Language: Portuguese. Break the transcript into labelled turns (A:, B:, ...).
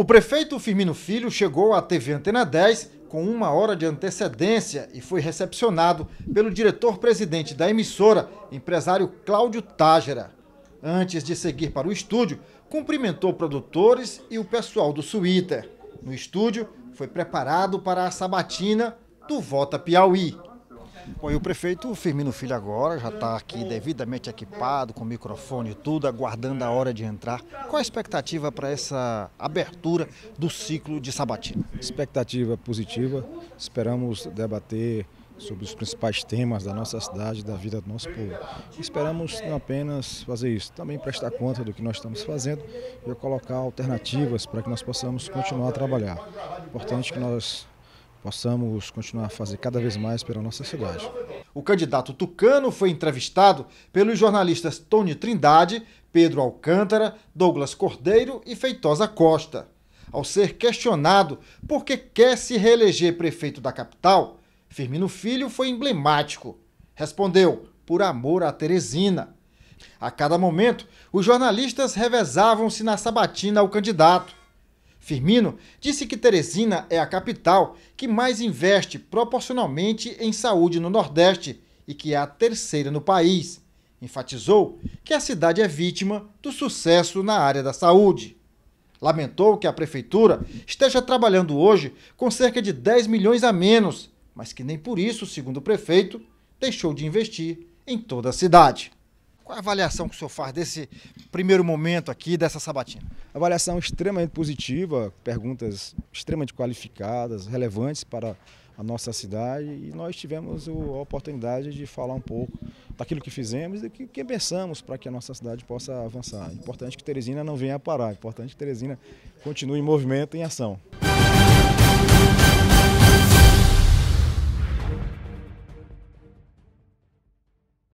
A: O prefeito Firmino Filho chegou à TV Antena 10 com uma hora de antecedência e foi recepcionado pelo diretor-presidente da emissora, empresário Cláudio Tágera. Antes de seguir para o estúdio, cumprimentou produtores e o pessoal do Suíter. No estúdio, foi preparado para a sabatina do Vota Piauí. Bom, e o prefeito Firmino Filho agora já está aqui devidamente equipado, com microfone e tudo, aguardando a hora de entrar. Qual a expectativa para essa abertura
B: do ciclo de Sabatina? Expectativa positiva. Esperamos debater sobre os principais temas da nossa cidade, da vida do nosso povo. Esperamos não apenas fazer isso, também prestar conta do que nós estamos fazendo e colocar alternativas para que nós possamos continuar a trabalhar. Importante que nós possamos continuar a fazer cada vez mais pela nossa cidade. O candidato
A: tucano foi entrevistado pelos jornalistas Tony Trindade, Pedro Alcântara, Douglas Cordeiro e Feitosa Costa. Ao ser questionado por que quer se reeleger prefeito da capital, Firmino Filho foi emblemático. Respondeu: por amor a Teresina. A cada momento, os jornalistas revezavam-se na sabatina ao candidato. Firmino disse que Teresina é a capital que mais investe proporcionalmente em saúde no Nordeste e que é a terceira no país. Enfatizou que a cidade é vítima do sucesso na área da saúde. Lamentou que a prefeitura esteja trabalhando hoje com cerca de 10 milhões a menos, mas que nem por isso, segundo o prefeito, deixou de investir em toda a cidade. Qual a avaliação que o senhor faz desse primeiro momento aqui dessa sabatina?
B: Avaliação extremamente positiva, perguntas extremamente qualificadas, relevantes para a nossa cidade e nós tivemos a oportunidade de falar um pouco daquilo que fizemos e o que pensamos para que a nossa cidade possa avançar. É importante que Teresina não venha a parar, é importante que Teresina continue em movimento e em ação.